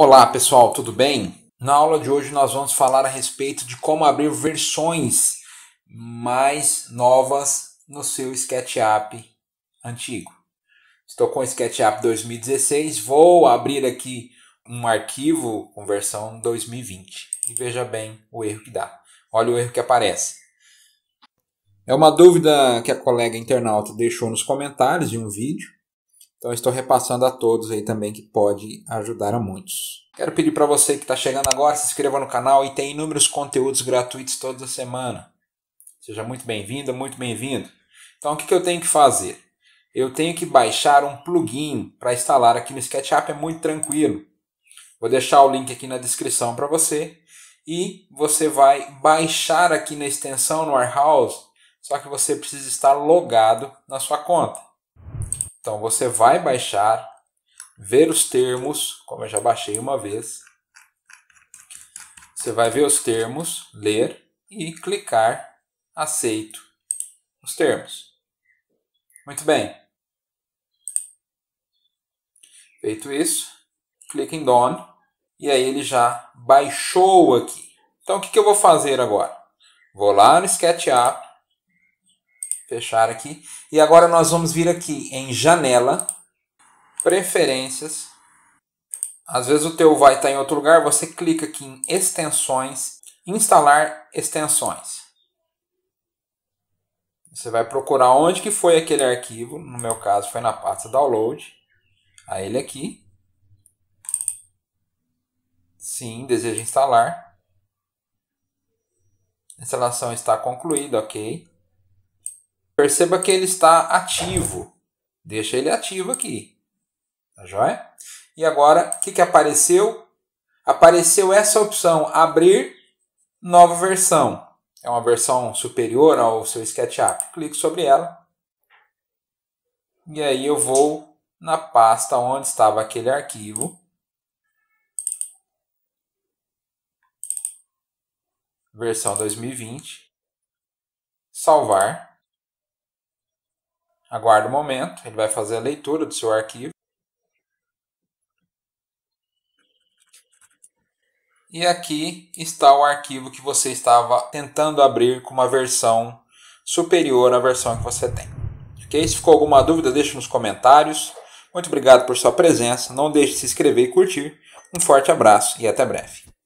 Olá pessoal, tudo bem? Na aula de hoje nós vamos falar a respeito de como abrir versões mais novas no seu SketchUp antigo. Estou com o SketchUp 2016, vou abrir aqui um arquivo com versão 2020 e veja bem o erro que dá. Olha o erro que aparece. É uma dúvida que a colega internauta deixou nos comentários de um vídeo então estou repassando a todos aí também que pode ajudar a muitos. Quero pedir para você que está chegando agora, se inscreva no canal e tem inúmeros conteúdos gratuitos toda semana. Seja muito bem vindo muito bem-vindo. Então o que, que eu tenho que fazer? Eu tenho que baixar um plugin para instalar aqui no SketchUp, é muito tranquilo. Vou deixar o link aqui na descrição para você e você vai baixar aqui na extensão no Warehouse, só que você precisa estar logado na sua conta. Então você vai baixar, ver os termos, como eu já baixei uma vez. Você vai ver os termos, ler e clicar aceito os termos. Muito bem. Feito isso, clique em Done e aí ele já baixou aqui. Então o que eu vou fazer agora? Vou lá no SketchUp, fechar aqui. E agora nós vamos vir aqui em janela, preferências. Às vezes o teu vai estar tá em outro lugar, você clica aqui em extensões, instalar extensões. Você vai procurar onde que foi aquele arquivo, no meu caso foi na pasta download. Aí ele aqui. Sim, deseja instalar. A instalação está concluída, ok. Perceba que ele está ativo. Deixa ele ativo aqui. Tá joia? E agora, o que, que apareceu? Apareceu essa opção, abrir nova versão. É uma versão superior ao seu SketchUp. Clique sobre ela. E aí eu vou na pasta onde estava aquele arquivo. Versão 2020. Salvar. Aguarda o um momento, ele vai fazer a leitura do seu arquivo. E aqui está o arquivo que você estava tentando abrir com uma versão superior à versão que você tem. Ok? Se ficou alguma dúvida, deixe nos comentários. Muito obrigado por sua presença. Não deixe de se inscrever e curtir. Um forte abraço e até breve.